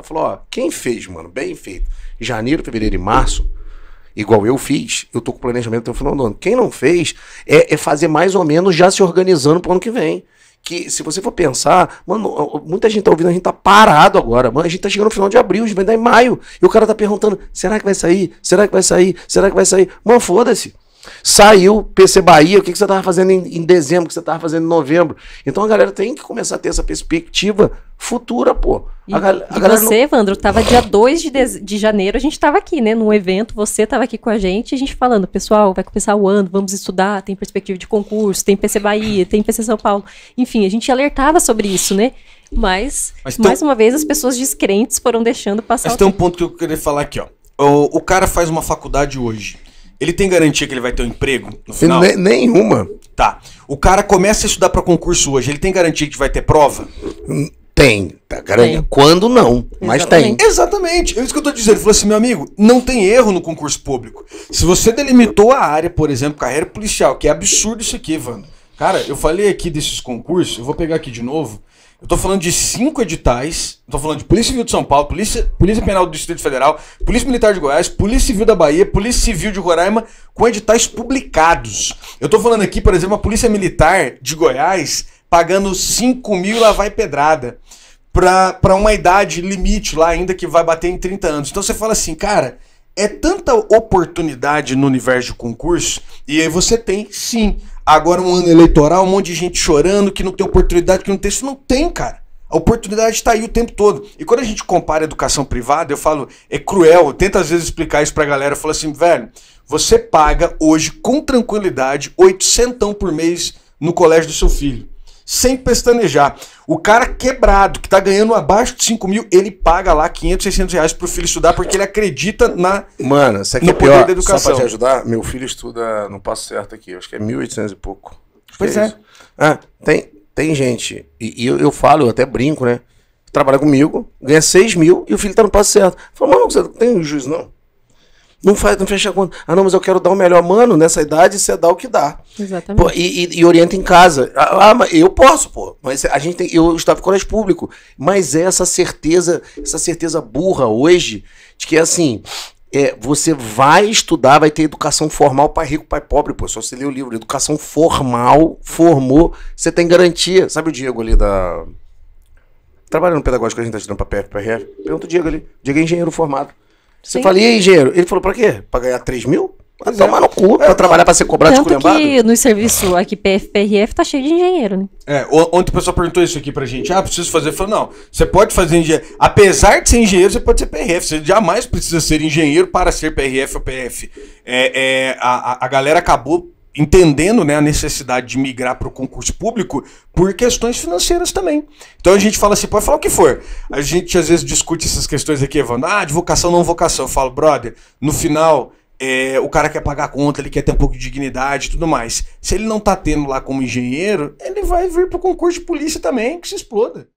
Ela falou: ó, quem fez, mano, bem feito, janeiro, fevereiro e março, igual eu fiz, eu tô com planejamento até o final do ano. Quem não fez é, é fazer mais ou menos já se organizando pro ano que vem. Que se você for pensar, mano, muita gente tá ouvindo, a gente tá parado agora, mano. A gente tá chegando no final de abril, a gente vai dar em maio. E o cara tá perguntando: será que vai sair? Será que vai sair? Será que vai sair? Mano, foda-se. Saiu PC Bahia, o que, que você estava fazendo em, em, dezembro, o que você estava fazendo em novembro. Então a galera tem que começar a ter essa perspectiva futura, pô. E, a, a você, não... Evandro, estava dia 2 de, de, de janeiro, a gente estava aqui, né, num evento, você estava aqui com a gente, a gente falando, pessoal, vai começar o ano, vamos estudar, tem perspectiva de concurso, tem PC Bahia, tem PC São Paulo. Enfim, a gente alertava sobre isso, né? Mas, Mas mais uma vez, as pessoas descrentes foram deixando passar Mas tem um ponto que eu queria falar aqui, ó. O, o cara faz uma faculdade hoje ele tem garantia que ele vai ter um emprego no final? nenhuma. Tá. O cara começa a estudar para concurso hoje, ele tem garantia que vai ter prova? Hum, tem. Tá, garantia. Quando não, Exatamente. mas tem. Exatamente. É isso que eu tô dizendo. Ele falou assim, meu amigo, não tem erro no concurso público. Se você delimitou a área, por exemplo, carreira policial, que é absurdo isso aqui, Wanda. Cara, eu falei aqui desses concursos, eu vou pegar aqui de novo. Eu tô falando de cinco editais. Estou tô falando de Polícia Civil de São Paulo, Polícia, Polícia Penal do Distrito Federal, Polícia Militar de Goiás, Polícia Civil da Bahia, Polícia Civil de Roraima, com editais publicados. Eu tô falando aqui, por exemplo, a Polícia Militar de Goiás pagando 5 mil lá vai pedrada. Pra, pra uma idade limite lá ainda que vai bater em 30 anos. Então você fala assim, cara, é tanta oportunidade no universo de concurso, e aí você tem sim Agora um ano eleitoral, um monte de gente chorando, que não tem oportunidade, que não tem. Isso não tem, cara. A oportunidade está aí o tempo todo. E quando a gente compara a educação privada, eu falo, é cruel, eu tento às vezes explicar isso para a galera, eu falo assim, velho, você paga hoje com tranquilidade 800 por mês no colégio do seu filho sem pestanejar. O cara quebrado, que está ganhando abaixo de 5 mil, ele paga lá 500, 600 reais pro filho estudar porque ele acredita na. Mano, isso aqui no é pior. Poder da educação. Só pra te ajudar, meu filho estuda no passo certo aqui, acho que é 1.800 e pouco. pois é. é. Ah, tem, tem gente, e, e eu, eu, falo, eu até brinco, né? Trabalha comigo, ganha 6 mil e o filho está no passo certo. Fala, mano, você não tem juiz não? Não, faz, não fecha a conta. Ah, não, mas eu quero dar o melhor. Mano, nessa idade você dá o que dá. Exatamente. Pô, e, e, e, orienta em casa. Ah, ah mas eu posso, pô. Mas a gente tem. Eu estava em colégio público. Mas é essa certeza, essa certeza burra hoje, de que é assim. É, você vai estudar, vai ter educação formal, para rico, pai pobre, pô. Só você ler o livro. Educação formal, formou, você tem garantia. Sabe o Diego ali da. Trabalhando no pedagógico, a gente está estudando para PFPR. Pergunta o Diego ali. Diego é engenheiro formado. Você Sim. fala, e aí, engenheiro? Ele falou, pra quê? Pra ganhar 3 mil? Vai ah, é. tomar no cu, pra é, trabalhar pra ser cobrado Tanto de que no serviço aqui PFRF tá cheio de engenheiro, né? É, ontem o pessoal perguntou isso aqui pra gente. Ah, preciso fazer. Eu falei, não, você pode fazer engenheiro. Apesar de ser engenheiro, você pode ser PRF. Você jamais precisa ser engenheiro para ser PRF ou PF. É, é a, a galera acabou entendendo né, a necessidade de migrar para o concurso público por questões financeiras também. Então a gente fala assim, pode falar o que for. A gente às vezes discute essas questões aqui, Evandro, ah, advocação não vocação. Eu falo, brother, no final é, o cara quer pagar a conta, ele quer ter um pouco de dignidade e tudo mais. Se ele não tá tendo lá como engenheiro, ele vai vir para o concurso de polícia também, que se exploda.